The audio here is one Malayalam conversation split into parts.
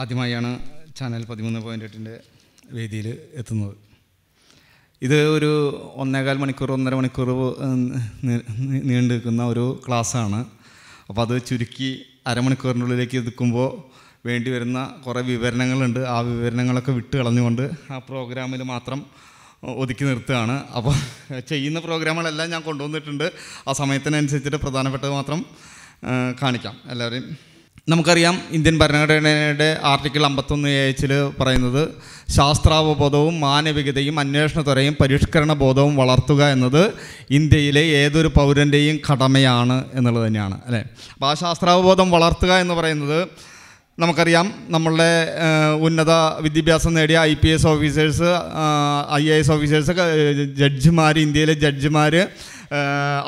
ആദ്യമായാണ് ചാനൽ പതിമൂന്ന് പോയിൻ്റ് എട്ടിൻ്റെ വേദിയിൽ എത്തുന്നത് ഇത് ഒരു ഒന്നേകാൽ മണിക്കൂർ ഒന്നര മണിക്കൂർ നീണ്ടു നിൽക്കുന്ന ഒരു ക്ലാസ്സാണ് അപ്പോൾ അത് ചുരുക്കി അരമണിക്കൂറിനുള്ളിലേക്ക് എടുക്കുമ്പോൾ വേണ്ടി വരുന്ന കുറേ വിവരണങ്ങളുണ്ട് ആ വിവരണങ്ങളൊക്കെ വിട്ട് കളഞ്ഞുകൊണ്ട് ആ പ്രോഗ്രാമിൽ മാത്രം ഒതുക്കി നിർത്തുകയാണ് അപ്പോൾ ചെയ്യുന്ന പ്രോഗ്രാമുകളെല്ലാം ഞാൻ കൊണ്ടുവന്നിട്ടുണ്ട് ആ സമയത്തിനനുസരിച്ചിട്ട് പ്രധാനപ്പെട്ടത് മാത്രം കാണിക്കാം എല്ലാവരെയും നമുക്കറിയാം ഇന്ത്യൻ ഭരണഘടനയുടെ ആർട്ടിക്കിൾ അമ്പത്തൊന്ന് എച്ചിൽ പറയുന്നത് ശാസ്ത്രാവബോധവും മാനവികതയും അന്വേഷണ ത്വരയും പരിഷ്കരണ ബോധവും വളർത്തുക എന്നത് ഇന്ത്യയിലെ ഏതൊരു പൗരൻ്റെയും കടമയാണ് എന്നുള്ളത് തന്നെയാണ് അല്ലേ അപ്പോൾ ആ ശാസ്ത്രാവബോധം വളർത്തുക എന്ന് പറയുന്നത് നമുക്കറിയാം നമ്മളുടെ ഉന്നത വിദ്യാഭ്യാസം നേടിയ I P S officers I A S officers ജഡ്ജിമാർ ഇന്ത്യയിലെ ജഡ്ജിമാർ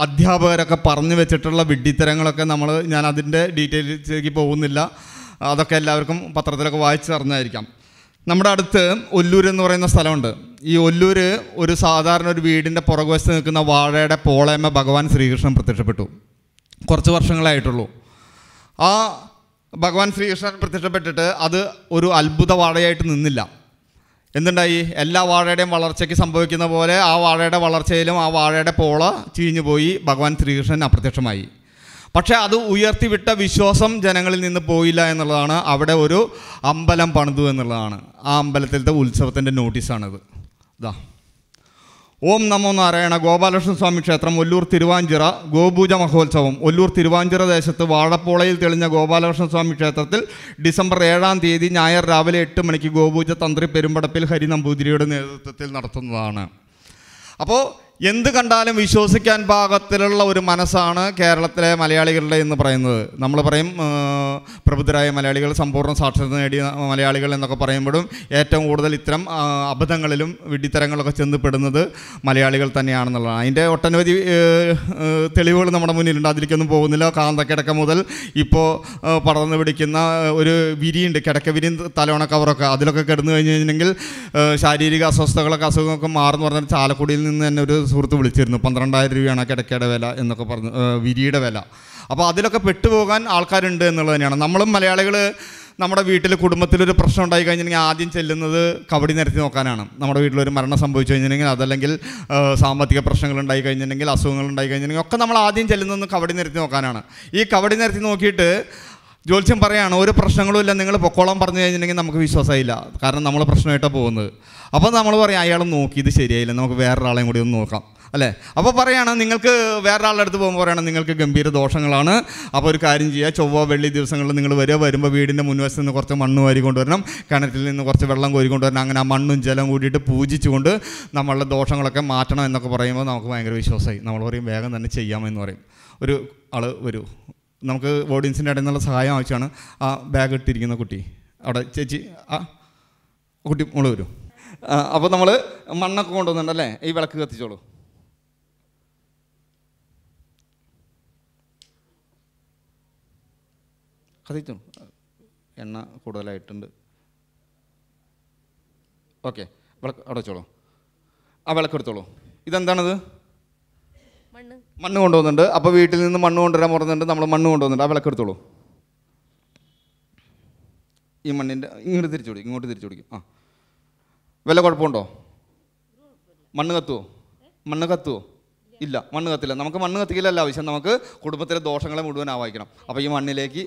അധ്യാപകരൊക്കെ പറഞ്ഞു വെച്ചിട്ടുള്ള വിഡ്ഢിത്തരങ്ങളൊക്കെ നമ്മൾ ഞാൻ അതിൻ്റെ ഡീറ്റെയിൽസിലേക്ക് പോകുന്നില്ല അതൊക്കെ എല്ലാവർക്കും പത്രത്തിലൊക്കെ അറിഞ്ഞായിരിക്കാം നമ്മുടെ അടുത്ത് ഒല്ലൂർ എന്ന് പറയുന്ന സ്ഥലമുണ്ട് ഈ ഒല്ലൂർ ഒരു സാധാരണ ഒരു വീടിൻ്റെ പുറകുവശത്ത് നിൽക്കുന്ന വാഴയുടെ പോളേമ ഭഗവാൻ ശ്രീകൃഷ്ണൻ പ്രത്യക്ഷപ്പെട്ടു കുറച്ച് വർഷങ്ങളായിട്ടുള്ളൂ ആ ഭഗവാൻ ശ്രീകൃഷ്ണൻ പ്രത്യക്ഷപ്പെട്ടിട്ട് അത് ഒരു അത്ഭുത വാഴയായിട്ട് നിന്നില്ല എന്തുണ്ടായി എല്ലാ വാഴയുടെയും വളർച്ചയ്ക്ക് സംഭവിക്കുന്ന പോലെ ആ വാഴയുടെ വളർച്ചയിലും ആ വാഴയുടെ പോള ചീഞ്ഞു പോയി ഭഗവാൻ ശ്രീകൃഷ്ണൻ അപ്രത്യക്ഷമായി പക്ഷേ അത് ഉയർത്തിവിട്ട വിശ്വാസം ജനങ്ങളിൽ നിന്ന് പോയില്ല എന്നുള്ളതാണ് അവിടെ ഒരു അമ്പലം പണിതു എന്നുള്ളതാണ് ആ അമ്പലത്തിലത്തെ ഉത്സവത്തിൻ്റെ നോട്ടീസാണിത് ഇതാ ഓം നമോ നാരായണ ഗോപാലകൃഷ്ണ സ്വാമി ക്ഷേത്രം ഒല്ലൂർ തിരുവാഞ്ചിറ ഗോപൂജ മഹോത്സവം ഒല്ലൂർ തിരുവാഞ്ചിറ ദേശത്ത് വാഴപ്പോളയിൽ തെളിഞ്ഞ ഗോപാലകൃഷ്ണ സ്വാമി ക്ഷേത്രത്തിൽ ഡിസംബർ ഏഴാം തീയതി ഞായർ രാവിലെ എട്ട് മണിക്ക് ഗോപൂജ തന്ത്രി പെരുമ്പടപ്പിൽ ഹരി നമ്പൂതിരിയുടെ നേതൃത്വത്തിൽ നടത്തുന്നതാണ് അപ്പോൾ എന്ത് കണ്ടാലും വിശ്വസിക്കാൻ പാകത്തിലുള്ള ഒരു മനസ്സാണ് കേരളത്തിലെ മലയാളികളുടെ എന്ന് പറയുന്നത് നമ്മൾ പറയും പ്രബുദ്ധരായ മലയാളികൾ സമ്പൂർണ്ണ സാക്ഷരത നേടിയ മലയാളികൾ എന്നൊക്കെ പറയുമ്പോഴും ഏറ്റവും കൂടുതൽ ഇത്തരം അബദ്ധങ്ങളിലും വിഡിത്തരങ്ങളൊക്കെ ചെന്നപ്പെടുന്നത് മലയാളികൾ തന്നെയാണെന്നുള്ളതാണ് അതിൻ്റെ ഒട്ടനവധി തെളിവുകൾ നമ്മുടെ മുന്നിലുണ്ട് അതിലേക്കൊന്നും പോകുന്നില്ല കാന്തക്കിടക്ക മുതൽ ഇപ്പോൾ പടർന്നു പിടിക്കുന്ന ഒരു വിരിയുണ്ട് വിരി തലോണ കവറൊക്കെ അതിലൊക്കെ കിടന്നു കഴിഞ്ഞ് കഴിഞ്ഞിട്ടുണ്ടെങ്കിൽ ശാരീരിക അസ്വസ്ഥകളൊക്കെ അസുഖങ്ങളൊക്കെ മാറുന്നു പറഞ്ഞാൽ ചാലക്കുടിയിൽ നിന്ന് തന്നെ ഒരു സുഹൃത്ത് വിളിച്ചിരുന്നു പന്ത്രണ്ടായിരം രൂപയാണ് കിടക്കയുടെ വില എന്നൊക്കെ പറഞ്ഞു വിരിയുടെ വില അപ്പോൾ അതിലൊക്കെ പെട്ടുപോകാൻ ആൾക്കാരുണ്ട് എന്നുള്ളത് തന്നെയാണ് നമ്മളും മലയാളികൾ നമ്മുടെ വീട്ടിൽ കുടുംബത്തിലൊരു പ്രശ്നം ഉണ്ടായി കഴിഞ്ഞിട്ടുണ്ടെങ്കിൽ ആദ്യം ചെല്ലുന്നത് കബഡി നിരത്തി നോക്കാനാണ് നമ്മുടെ വീട്ടിലൊരു മരണം സംഭവിച്ചു കഴിഞ്ഞിട്ടുണ്ടെങ്കിൽ അതല്ലെങ്കിൽ സാമ്പത്തിക പ്രശ്നങ്ങൾ ഉണ്ടായി കഴിഞ്ഞിട്ടുണ്ടെങ്കിൽ അസുഖങ്ങൾ ഉണ്ടായി കഴിഞ്ഞിട്ടുണ്ടെങ്കിൽ ഒക്കെ നമ്മൾ ആദ്യം ചെല്ലുന്നത് കബഡി നിരത്തി നോക്കാനാണ് ഈ കബഡി നിരത്തി നോക്കിയിട്ട് ജോത്സ്യം പറയാണ് ഒരു പ്രശ്നങ്ങളും ഇല്ല നിങ്ങൾ പൊക്കോളം പറഞ്ഞു കഴിഞ്ഞിട്ടുണ്ടെങ്കിൽ നമുക്ക് വിശ്വാസമില്ല കാരണം നമ്മൾ പ്രശ്നമായിട്ടാണ് പോകുന്നത് അപ്പോൾ നമ്മൾ പറയാം അയാൾ നോക്കി ഇത് ശരിയായില്ല നമുക്ക് വേറൊരാളെയും കൂടി ഒന്ന് നോക്കാം അല്ലേ അപ്പോൾ പറയുകയാണ് നിങ്ങൾക്ക് വേറൊരാളുടെ അടുത്ത് പോകുമ്പോൾ പറയണം നിങ്ങൾക്ക് ഗംഭീര ദോഷങ്ങളാണ് അപ്പോൾ ഒരു കാര്യം ചെയ്യുക ചൊവ്വ വെള്ളി ദിവസങ്ങളിൽ നിങ്ങൾ വരിക വരുമ്പോൾ വീടിൻ്റെ മുൻവശത്ത് നിന്ന് കുറച്ച് മണ്ണ് വാരി കൊണ്ടുവരണം കിണറ്റിൽ നിന്ന് കുറച്ച് വെള്ളം കോരി കൊണ്ടുവരണം അങ്ങനെ ആ മണ്ണും ജലം കൂടിയിട്ട് പൂജിച്ചുകൊണ്ട് നമ്മളുടെ ദോഷങ്ങളൊക്കെ മാറ്റണം എന്നൊക്കെ പറയുമ്പോൾ നമുക്ക് ഭയങ്കര വിശ്വാസമായി നമ്മൾ പറയും വേഗം തന്നെ ചെയ്യാമെന്ന് പറയും ഒരു ആൾ വരൂ നമുക്ക് ഓഡിയൻസിൻ്റെ ഇടയിൽ നിന്നുള്ള സഹായം ആവശ്യമാണ് ആ ബാഗ് ഇട്ടിരിക്കുന്ന കുട്ടി അവിടെ ചേച്ചി ആ കുട്ടി മോള് വരും അപ്പോൾ നമ്മൾ മണ്ണൊക്കെ കൊണ്ടുവന്നിട്ടുണ്ടല്ലേ ഈ വിളക്ക് കത്തിച്ചോളൂ കത്തിച്ചു എണ്ണ കൂടുതലായിട്ടുണ്ട് ഓക്കെ വിളക്ക് അവിടെ വെച്ചോളൂ ആ എടുത്തോളൂ ഇതെന്താണത് മണ്ണ് കൊണ്ടുവന്നിട്ടുണ്ട് അപ്പോൾ വീട്ടിൽ നിന്ന് മണ്ണ് കൊണ്ടുവരാൻ പറഞ്ഞിട്ടുണ്ട് നമ്മൾ മണ്ണ് കൊണ്ടുവന്നിട്ട് ആ വിളക്കെടുത്തോളൂ ഈ മണ്ണിൻ്റെ ഇങ്ങോട്ട് തിരിച്ചു കൊടുക്കും ഇങ്ങോട്ട് തിരിച്ചു കൊടുക്കും ആ വില കുഴപ്പമുണ്ടോ മണ്ണ് കത്തുമോ മണ്ണ് കത്തുമോ ഇല്ല മണ്ണ് കത്തില്ല നമുക്ക് മണ്ണ് കത്തിക്കില്ലല്ല ആവശ്യം നമുക്ക് കുടുംബത്തിലെ ദോഷങ്ങളെ മുഴുവൻ ആവാഹിക്കണം അപ്പോൾ ഈ മണ്ണിലേക്ക്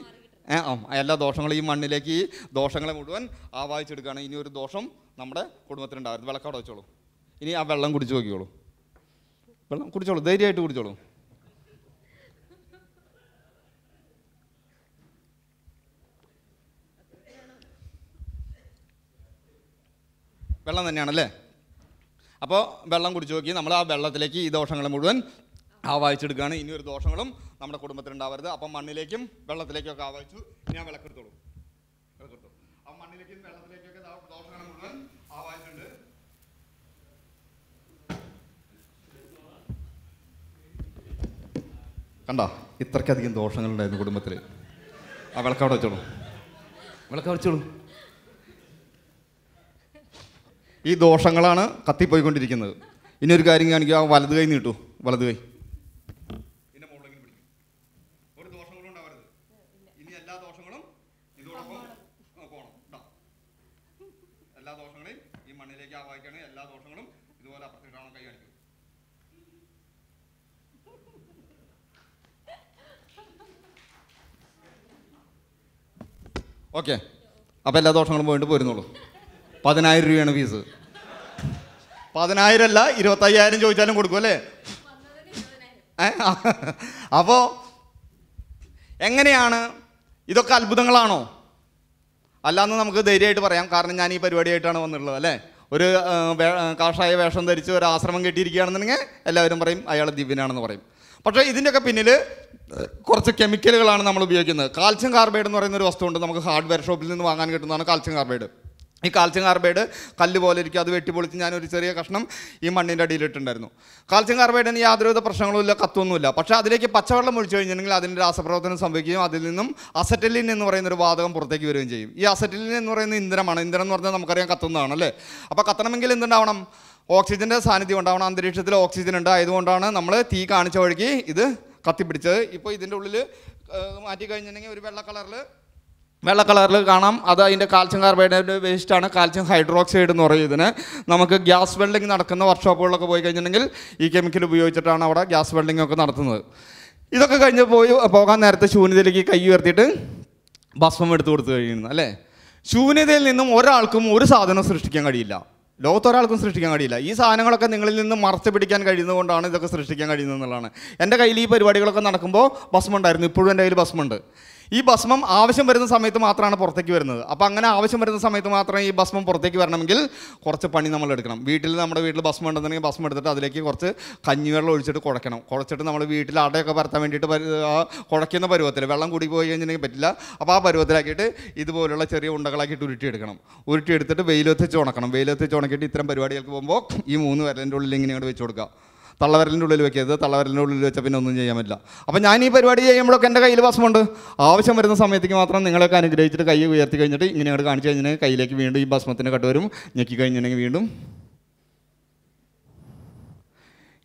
എല്ലാ ദോഷങ്ങളും ഈ മണ്ണിലേക്ക് ഈ ദോഷങ്ങളെ മുഴുവൻ ആവാഹിച്ചെടുക്കുകയാണ് ഇനി ഒരു ദോഷം നമ്മുടെ കുടുംബത്തിലുണ്ടാകരുത് വിളക്കവിടെ വെച്ചോളൂ ഇനി ആ വെള്ളം കുടിച്ച് നോക്കിക്കോളൂ വെള്ളം കുടിച്ചോളൂ ധൈര്യമായിട്ട് കുടിച്ചോളൂ വെള്ളം തന്നെയാണല്ലേ അപ്പോൾ വെള്ളം കുടിച്ച് നോക്കി നമ്മൾ ആ വെള്ളത്തിലേക്ക് ഈ ദോഷങ്ങൾ മുഴുവൻ ആവാഹിച്ചെടുക്കുകയാണ് ഇനി ഒരു ദോഷങ്ങളും നമ്മുടെ ഉണ്ടാവരുത് അപ്പം മണ്ണിലേക്കും വെള്ളത്തിലേക്കൊക്കെ ആവാഹിച്ചു ഞാൻ വിളക്കെടുത്തോളൂ വിളക്കെടുത്തോളൂ അപ്പം മണ്ണിലേക്കും വെള്ളത്തിലേക്കൊക്കെ ദോഷങ്ങൾ മുഴുവൻ ആവാഹിച്ചിട്ടുണ്ട് കണ്ടോ ഇത്രയ്ക്കധികം ദോഷങ്ങളുണ്ടായിരുന്നു കുടുംബത്തിൽ ആ വിളക്കവിടെ വെച്ചോളൂ വിളക്കവിടെ വെച്ചോളൂ ഈ ദോഷങ്ങളാണ് കത്തിപ്പോയിക്കൊണ്ടിരിക്കുന്നത് ഇനി ഒരു കാര്യം കാണിക്കുക ആ വലത് കൈ നീട്ടു വലത് കൈ ഓക്കെ അപ്പോൾ എല്ലാ ദോഷങ്ങളും പോയിട്ട് പോരുന്നുള്ളൂ പതിനായിരം രൂപയാണ് ഫീസ് പതിനായിരം അല്ല ഇരുപത്തയ്യായിരം ചോദിച്ചാലും കൊടുക്കും അല്ലേ അപ്പോൾ എങ്ങനെയാണ് ഇതൊക്കെ അത്ഭുതങ്ങളാണോ അല്ലാന്ന് നമുക്ക് ധൈര്യമായിട്ട് പറയാം കാരണം ഞാൻ ഈ പരിപാടിയായിട്ടാണ് വന്നിട്ടുള്ളത് അല്ലേ ഒരു കാഷായ വേഷം ധരിച്ച് ഒരു ആശ്രമം കെട്ടിയിരിക്കുകയാണെന്നുണ്ടെങ്കിൽ എല്ലാവരും പറയും അയാൾ ദിവ്യനാണെന്ന് പറയും പക്ഷേ ഇതിൻ്റെയൊക്കെ പിന്നിൽ കുറച്ച് കെമിക്കലുകളാണ് നമ്മൾ ഉപയോഗിക്കുന്നത് കാൽസ്യം കാർബൈഡ് എന്ന് പറയുന്ന ഒരു വസ്തുണ്ട് നമുക്ക് ഹാർഡ്വെയർ ഷോപ്പിൽ നിന്ന് വാങ്ങാൻ കിട്ടുന്നതാണ് കാൽസ്യം കാർബൈഡ് ഈ കാൽസ്യം കാർബൈഡ് കല്ല് പോലെ ഇരിക്കും അത് വെട്ടിപ്പൊളിച്ച് ഞാനൊരു ചെറിയ കഷ്ണം ഈ മണ്ണിൻ്റെ അടിയിലിട്ടുണ്ടായിരുന്നു കാൽസ്യം കാർബൈഡിന് യാതൊരുവിധ പ്രശ്നങ്ങളുമില്ല കത്തൊന്നുമില്ല പക്ഷേ അതിലേക്ക് പച്ചവെള്ളം ഒഴിച്ചു കഴിഞ്ഞിട്ടുണ്ടെങ്കിൽ അതിൻ്റെ രാസപ്രവർത്തനം സംഭവിക്കുകയും അതിൽ നിന്നും അസറ്റലിൻ എന്ന് പറയുന്ന ഒരു വാതകം പുറത്തേക്ക് വരികയും ചെയ്യും ഈ അസറ്റലിൻ എന്ന് പറയുന്ന ഇന്ധനമാണ് ഇന്ധനം എന്ന് പറഞ്ഞാൽ നമുക്കറിയാം കത്തുന്നതാണ് അല്ലേ അപ്പോൾ കത്തണമെങ്കിൽ എന്തുണ്ടാവണം ഓക്സിജൻ്റെ സാന്നിധ്യം ഉണ്ടാവണം അന്തരീക്ഷത്തിൽ ഓക്സിജൻ ഉണ്ട് ആയതുകൊണ്ടാണ് നമ്മൾ തീ കാണിച്ച വഴിക്ക് ഇത് കത്തിപ്പിടിച്ചത് ഇപ്പോൾ ഇതിൻ്റെ ഉള്ളിൽ മാറ്റി കഴിഞ്ഞിട്ടുണ്ടെങ്കിൽ ഒരു വെള്ള കളറിൽ വെള്ള കളറിൽ കാണാം അത് അതിൻ്റെ കാൽസ്യം കാർബൈഡേറ്റ് വേസ്റ്റാണ് കാൽസ്യം ഹൈഡ്രോക്സൈഡ് എന്ന് പറയും ഇതിന് നമുക്ക് ഗ്യാസ് വെൽഡിംഗ് നടക്കുന്ന വർക്ക്ഷോപ്പുകളിലൊക്കെ പോയി കഴിഞ്ഞിട്ടുണ്ടെങ്കിൽ ഈ കെമിക്കൽ ഉപയോഗിച്ചിട്ടാണ് അവിടെ ഗ്യാസ് വെൽഡിംഗ് ഒക്കെ നടത്തുന്നത് ഇതൊക്കെ കഴിഞ്ഞ് പോയി പോകാൻ നേരത്തെ ശൂന്യതയിലേക്ക് കൈ ഉയർത്തിയിട്ട് ഭസ്മം എടുത്തു കൊടുത്തു കഴിയുന്നു അല്ലേ ശൂന്യതയിൽ നിന്നും ഒരാൾക്കും ഒരു സാധനം സൃഷ്ടിക്കാൻ കഴിയില്ല ലോകത്തൊരാൾക്കും സൃഷ്ടിക്കാൻ കഴിയില്ല ഈ സാധനങ്ങളൊക്കെ നിങ്ങളിൽ നിന്ന് മറച്ചു പിടിക്കാൻ കഴിയുന്നതുകൊണ്ടാണ് ഇതൊക്കെ സൃഷ്ടിക്കാൻ കഴിയുന്നത് എന്നുള്ളതാണ് എൻ്റെ കയ്യിൽ ഈ പരിപാടികളൊക്കെ നടക്കുമ്പോൾ ഭസ്മുണ്ടായിരുന്നു ഇപ്പോഴും എൻ്റെ കയ്യിൽ ഭസ്മുണ്ട് ഈ ഭസ്മം ആവശ്യം വരുന്ന സമയത്ത് മാത്രമാണ് പുറത്തേക്ക് വരുന്നത് അപ്പോൾ അങ്ങനെ ആവശ്യം വരുന്ന സമയത്ത് മാത്രമേ ഈ ഭസ്മം പുറത്തേക്ക് വരണമെങ്കിൽ കുറച്ച് പണി നമ്മൾ എടുക്കണം വീട്ടിൽ നമ്മുടെ വീട്ടിൽ ഭസ്മം ഉണ്ടെന്നുണ്ടെങ്കിൽ ഭസ്മം എടുത്തിട്ട് അതിലേക്ക് കുറച്ച് കഞ്ഞിവെള്ളം ഒഴിച്ചിട്ട് കുഴക്കണം കുഴച്ചിട്ട് നമ്മൾ വീട്ടിൽ അടയൊക്കെ പരത്താൻ വേണ്ടിയിട്ട് കുഴക്കുന്ന പരുവത്തിൽ വെള്ളം കൂടി പോയി കഴിഞ്ഞിട്ടുണ്ടെങ്കിൽ പറ്റില്ല അപ്പോൾ ആ പരുവത്തിലാക്കിയിട്ട് ഇതുപോലുള്ള ചെറിയ ഉണ്ടകളാക്കിയിട്ട് ഉരുട്ടിയെടുക്കണം ഉരുട്ടിയെടുത്തിട്ട് വെയിലൊത്തിച്ച് ഉണക്കണം വെയിലൊത്തിച്ച് ഉണക്കിയിട്ട് ഇത്തരം പരിപാടികൾക്ക് പോകുമ്പോൾ ഈ മൂന്ന് വരലിൻ്റെ ഉള്ളിൽ ഇങ്ങനെ ഇങ്ങോട്ട് വെച്ച് കൊടുക്കുക തള്ളവരലിൻ്റെ ഉള്ളിൽ വെക്കരുത് തള്ളവരലിൻ്റെ ഉള്ളിൽ വെച്ചാൽ പിന്നെ ഒന്നും ചെയ്യാൻ പറ്റില്ല അപ്പോൾ ഞാൻ ഈ പരിപാടി ചെയ്യുമ്പോഴൊക്കെ എൻ്റെ കയ്യിൽ ഭസ്മുണ്ട് ആവശ്യം വരുന്ന സമയത്തേക്ക് മാത്രം നിങ്ങളൊക്കെ അനുഗ്രഹിച്ചിട്ട് കൈ ഉയർത്തി കഴിഞ്ഞിട്ട് ഇങ്ങനെ അങ്ങോട്ട് കാണിച്ചു കഴിഞ്ഞാൽ കയ്യിലേക്ക് വീണ്ടും ഈ ഭസ്മത്തിൻ്റെ കട്ട് വരും ഞെക്കി കഴിഞ്ഞിട്ടുണ്ടെങ്കിൽ വീണ്ടും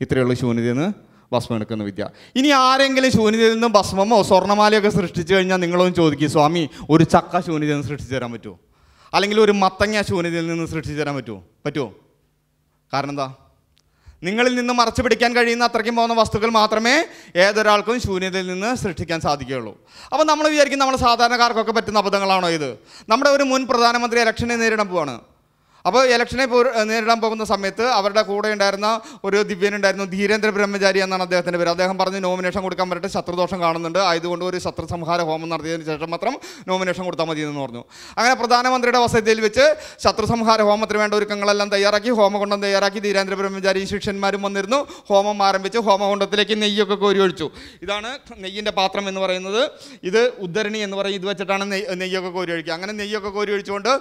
ഇത്രയുള്ള ശൂന്യതയിൽ നിന്ന് ഭസ്മം എടുക്കുന്ന വിദ്യ ഇനി ആരെങ്കിലും ശൂന്യതയിൽ നിന്ന് ഭസ്മമോ സ്വർണ്ണമാലയൊക്കെ സൃഷ്ടിച്ചു കഴിഞ്ഞാൽ നിങ്ങളൊന്ന് ചോദിക്കും സ്വാമി ഒരു ചക്ക ശൂന്യതയിൽ നിന്ന് സൃഷ്ടിച്ചു തരാൻ പറ്റുമോ അല്ലെങ്കിൽ ഒരു മത്തങ്ങ ശൂന്യതയിൽ നിന്ന് സൃഷ്ടിച്ചു തരാൻ പറ്റുമോ പറ്റുമോ കാരണം എന്താ നിങ്ങളിൽ നിന്ന് മറച്ചു പിടിക്കാൻ കഴിയുന്ന അത്രയ്ക്കും പോകുന്ന വസ്തുക്കൾ മാത്രമേ ഏതൊരാൾക്കും ശൂന്യതയിൽ നിന്ന് സൃഷ്ടിക്കാൻ സാധിക്കുകയുള്ളൂ അപ്പോൾ നമ്മൾ വിചാരിക്കും നമ്മൾ സാധാരണക്കാർക്കൊക്കെ പറ്റുന്ന അബദ്ധങ്ങളാണോ ഇത് നമ്മുടെ ഒരു മുൻ പ്രധാനമന്ത്രി ഇലക്ഷനെ നേരിടാൻ പോവാണ് അപ്പോൾ ഇലക്ഷനെ നേരിടാൻ പോകുന്ന സമയത്ത് അവരുടെ കൂടെ ഉണ്ടായിരുന്ന ഒരു ദിവ്യനുണ്ടായിരുന്നു ധീരേന്ദ്ര ബ്രഹ്മചാരി എന്നാണ് അദ്ദേഹത്തിൻ്റെ പേര് അദ്ദേഹം പറഞ്ഞ് നോമിനേഷൻ കൊടുക്കാൻ പറഞ്ഞിട്ട് ശത്രുദോഷം കാണുന്നുണ്ട് ആയതുകൊണ്ട് ഒരു ശത്രുസംഹാര ഹോമം നടത്തിയതിന് ശേഷം മാത്രം നോമിനേഷൻ കൊടുത്താൽ മതി എന്ന് പറഞ്ഞു അങ്ങനെ പ്രധാനമന്ത്രിയുടെ വസതിയിൽ വെച്ച് ശത്രുസംഹാര ഹോമത്തിന് വേണ്ട ഒരുക്കങ്ങളെല്ലാം തയ്യാറാക്കി ഹോമകുണ്ടം തയ്യാറാക്കി ധീരേന്ദ്ര ബ്രഹ്മചാരി ശിഷ്യന്മാരും വന്നിരുന്നു ഹോമം ആരംഭിച്ച് ഹോമകുണ്ടത്തിലേക്ക് നെയ്യൊക്കെ കോരി ഒഴിച്ചു ഇതാണ് നെയ്യിൻ്റെ പാത്രം എന്ന് പറയുന്നത് ഇത് ഉദ്ധരണി എന്ന് പറയും ഇത് വെച്ചിട്ടാണ് നെയ്യൊക്കെ കോരി ഒഴിക്കുക അങ്ങനെ നെയ്യൊക്കെ കോരി ഒഴിച്ചുകൊണ്ട്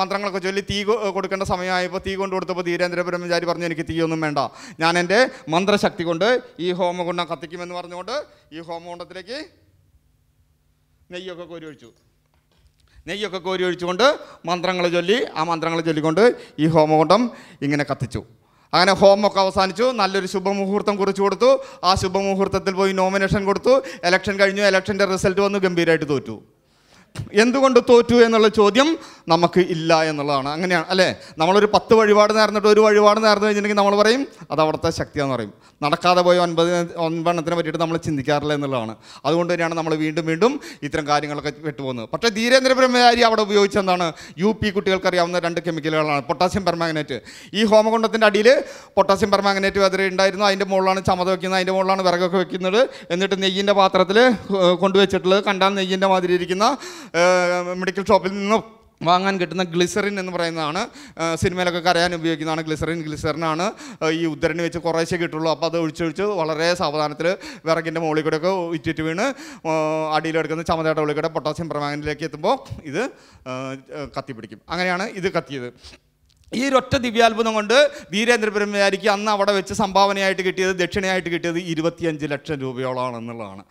മന്ത്രങ്ങളൊക്കെ ചൊല്ലി തീ കൊടുക്കേണ്ട സമയമായപ്പോൾ തീ കൊണ്ട് കൊടുത്തപ്പോൾ ധീരേന്ദ്ര ബ്രഹ്മചാരി പറഞ്ഞു എനിക്ക് തീയൊന്നും വേണ്ട ഞാൻ എൻ്റെ മന്ത്രശക്തി കൊണ്ട് ഈ ഹോമകുണ്ഡം കത്തിക്കുമെന്ന് പറഞ്ഞുകൊണ്ട് ഈ ഹോമകുണ്ടത്തിലേക്ക് നെയ്യൊക്കെ കോരി ഒഴിച്ചു നെയ്യൊക്കെ കോരി ഒഴിച്ചുകൊണ്ട് മന്ത്രങ്ങൾ ചൊല്ലി ആ മന്ത്രങ്ങൾ ചൊല്ലിക്കൊണ്ട് ഈ ഹോമകുണ്ടം ഇങ്ങനെ കത്തിച്ചു അങ്ങനെ ഹോമൊക്കെ അവസാനിച്ചു നല്ലൊരു ശുഭമുഹൂർത്തം കുറിച്ചു കൊടുത്തു ആ ശുഭമുഹൂർത്തത്തിൽ പോയി നോമിനേഷൻ കൊടുത്തു ഇലക്ഷൻ കഴിഞ്ഞു എലക്ഷൻ്റെ റിസൾട്ട് വന്നു ഗംഭീരമായിട്ട് തോറ്റു എന്തുകൊണ്ട് തോറ്റു എന്നുള്ള ചോദ്യം നമുക്ക് ഇല്ല എന്നുള്ളതാണ് അങ്ങനെയാണ് അല്ലേ നമ്മളൊരു പത്ത് വഴിപാട് നേർന്നിട്ട് ഒരു വഴിപാട് നേർന്നു കഴിഞ്ഞിട്ടുണ്ടെങ്കിൽ നമ്മൾ പറയും അത് അവിടുത്തെ എന്ന് പറയും നടക്കാതെ പോയ ഒൻപത് ഒൻപെണ്ണത്തിനെ പറ്റിയിട്ട് നമ്മൾ ചിന്തിക്കാറില്ല എന്നുള്ളതാണ് അതുകൊണ്ട് തന്നെയാണ് നമ്മൾ വീണ്ടും വീണ്ടും ഇത്തരം കാര്യങ്ങളൊക്കെ വിട്ടുപോകുന്നത് പക്ഷേ ധീരേന്ദ്ര ബ്രഹ്മചാരി അവിടെ ഉപയോഗിച്ച എന്താണ് യു പി കുട്ടികൾക്ക് അറിയാവുന്ന രണ്ട് കെമിക്കലുകളാണ് പൊട്ടാസ്യം പെർമാഗ്നേറ്റ് ഈ ഹോമകുണ്ടത്തിൻ്റെ അടിയിൽ പൊട്ടാസ്യം പെർമാഗ്നേറ്റ് വെതിരി ഉണ്ടായിരുന്നു അതിൻ്റെ മുകളിലാണ് ചമത വെക്കുന്നത് അതിൻ്റെ മുകളിലാണ് വിറകൊക്കെ വെക്കുന്നത് എന്നിട്ട് നെയ്യിൻ്റെ പാത്രത്തിൽ കൊണ്ടുവച്ചിട്ടുള്ളത് കണ്ടാൽ നെയ്യിൻ്റെ മാതിരി ഇരിക്കുന്ന മെഡിക്കൽ ഷോപ്പിൽ നിന്നും വാങ്ങാൻ കിട്ടുന്ന ഗ്ലിസറിൻ എന്ന് പറയുന്നതാണ് സിനിമയിലൊക്കെ കരയാൻ ഉപയോഗിക്കുന്നതാണ് ഗ്ലിസറിൻ ഗ്ലിസറിനാണ് ഈ ഉദ്ധരണി വെച്ച് കുറേശ്ശേ കിട്ടുള്ളൂ അപ്പോൾ അത് ഒഴിച്ചൊഴിച്ച് വളരെ സാവധാനത്തിൽ വിറകിൻ്റെ മുകളിൽ കൂടെയൊക്കെ ഇറ്റിറ്റ് വീണ് അടിയിലെടുക്കുന്ന ചമതയുടെ മുകളിൽ കൂടെ പൊട്ടാസ്യം പ്രമാഗനിലേക്ക് എത്തുമ്പോൾ ഇത് കത്തിപ്പിടിക്കും അങ്ങനെയാണ് ഇത് കത്തിയത് ഈ ഒരൊറ്റ ദിവ്യാത്ഭുതം കൊണ്ട് വീരേന്ദ്രപുരം അന്ന് അവിടെ വെച്ച് സംഭാവനയായിട്ട് കിട്ടിയത് ദക്ഷിണയായിട്ട് കിട്ടിയത് ഇരുപത്തിയഞ്ച് ലക്ഷം എന്നുള്ളതാണ്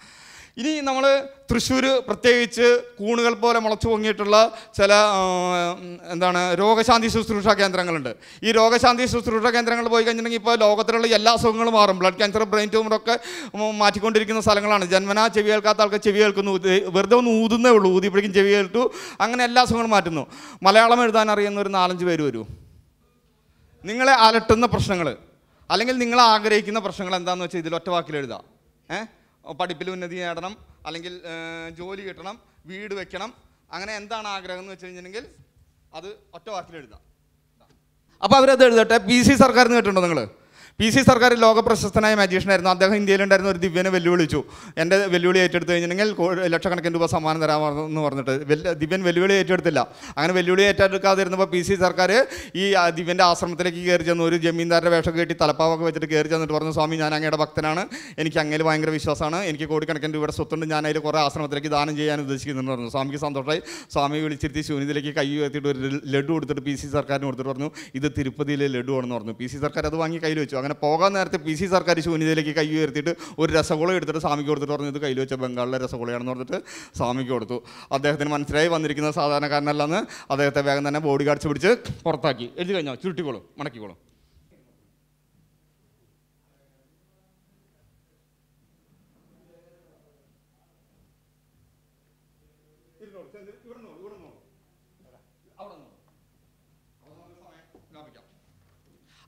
ഇനി നമ്മൾ തൃശ്ശൂർ പ്രത്യേകിച്ച് കൂണുകൾ പോലെ മുളച്ചു പൊങ്ങിയിട്ടുള്ള ചില എന്താണ് രോഗശാന്തി ശുശ്രൂഷ കേന്ദ്രങ്ങളുണ്ട് ഈ രോഗശാന്തി ശുശ്രൂഷ കേന്ദ്രങ്ങൾ പോയി കഴിഞ്ഞിട്ടുണ്ടെങ്കിൽ ഇപ്പോൾ ലോകത്തിലുള്ള എല്ലാ അസുഖങ്ങളും മാറും ബ്ലഡ് ക്യാൻസർ ബ്രെയിൻ ട്യൂമറൊക്കെ മാറ്റിക്കൊണ്ടിരിക്കുന്ന സ്ഥലങ്ങളാണ് ജന്മന ചെവി കേൾക്കാത്ത ആൾക്ക് ചെവി കേൾക്കുന്നു വെറുതെ ഒന്ന് ഊതുന്നേ ഉള്ളൂ ഊതിയപ്പോഴേക്കും ചെവി കേൾട്ടു അങ്ങനെ എല്ലാ അസുഖങ്ങളും മാറ്റുന്നു മലയാളം എഴുതാൻ അറിയുന്ന ഒരു നാലഞ്ച് പേര് വരൂ നിങ്ങളെ അലട്ടുന്ന പ്രശ്നങ്ങൾ അല്ലെങ്കിൽ നിങ്ങൾ ആഗ്രഹിക്കുന്ന പ്രശ്നങ്ങൾ എന്താണെന്ന് വെച്ചാൽ ഇതിൽ ഒറ്റ വാക്കിൽ എഴുതാം ഏഹ് പഠിപ്പിൽ ഉന്നതി നേടണം അല്ലെങ്കിൽ ജോലി കിട്ടണം വീട് വെക്കണം അങ്ങനെ എന്താണ് ആഗ്രഹം എന്ന് വെച്ച് കഴിഞ്ഞിട്ടുണ്ടെങ്കിൽ അത് ഒറ്റ വാക്കിൽ എഴുതാം അപ്പോൾ അവരത് എഴുതട്ടെ പി സി സർക്കാർ കേട്ടിട്ടുണ്ടോ നിങ്ങൾ പി സി സർക്കാർ ലോകപ്രശസ്തനായ മജീഷ്യനായിരുന്നു അദ്ദേഹം ഇന്ത്യയിലുണ്ടായിരുന്ന ഒരു ദിവ്യനെ വെല്ലുവിളിച്ചു എൻ്റെ വെല്ലുവിളി ഏറ്റെടുത്ത് കഴിഞ്ഞിട്ടുണ്ടെങ്കിൽ ലക്ഷക്കണക്കിന് രൂപ സമ്മാനം തരാമെന്ന് പറഞ്ഞിട്ട് ദിവ്യൻ വെല്ലുവിളി ഏറ്റെടുത്തില്ല അങ്ങനെ വെല്ലുവിളി ഏറ്റെടുക്കാതിരുന്നപ്പോൾ പി സി സർക്കാർ ഈ ദിവ്യൻ്റെ ആശ്രമത്തിലേക്ക് കയറി ചെന്ന് ഒരു ജമീന്ദാരുടെ വേഷം കെട്ടി തലപ്പാവൊക്കെ വെച്ചിട്ട് കയറി ചെന്നിട്ട് പറഞ്ഞു സ്വാമി ഞാൻ അങ്ങയുടെ ഭക്തനാണ് എനിക്ക് അങ്ങനെ ഭയങ്കര വിശ്വാസമാണ് എനിക്ക് കോടിക്കണക്കിന് രൂപയുടെ സ്വത്തുണ്ട് ഞാൻ അതിൽ കുറേ ആശ്രമത്തിലേക്ക് ദാനം ചെയ്യാൻ ഉദ്ദേശിക്കുന്നുണ്ട് പറഞ്ഞു സ്വാമിക്ക് സന്തോഷമായി സ്വാമി വിളിച്ചിരുത്തി ശൂന്യത്തിലേക്ക് കൈ ഉയർത്തിയിട്ട് ഒരു ലഡു കൊടുത്തിട്ട് പി സി സർക്കാരിന് കൊടുത്തിട്ട് പറഞ്ഞു ഇത് തിരുപ്പതിയിലെ ലഡു ആണെന്ന് പറഞ്ഞു പി സി സർക്കാർ അത് വാങ്ങി കയ്യിൽ വെച്ചു അങ്ങനെ പോകാൻ നേരത്തെ പി സി സർക്കാർ ശൂന്യതയിലേക്ക് കൈ ഉയർത്തിയിട്ട് ഒരു രസഗുള എടുത്തിട്ട് സ്വാമിക്ക് കൊടുത്തിട്ട് പറഞ്ഞത് കയ്യിൽ വെച്ച ബംഗാളിലെ രസഗുളയാണെന്ന് പറഞ്ഞിട്ട് സ്വാമിക്ക് കൊടുത്തു അദ്ദേഹത്തിന് മനസ്സിലായി വന്നിരിക്കുന്ന സാധാരണക്കാരനല്ലെന്ന് അദ്ദേഹത്തെ വേഗം തന്നെ ബോഡി ഗാർഡ്സ് പിടിച്ച് പുറത്താക്കി എഴുതി കഴിഞ്ഞോ ചുരുട്ടിക്കോളും മണക്കിക്കോളും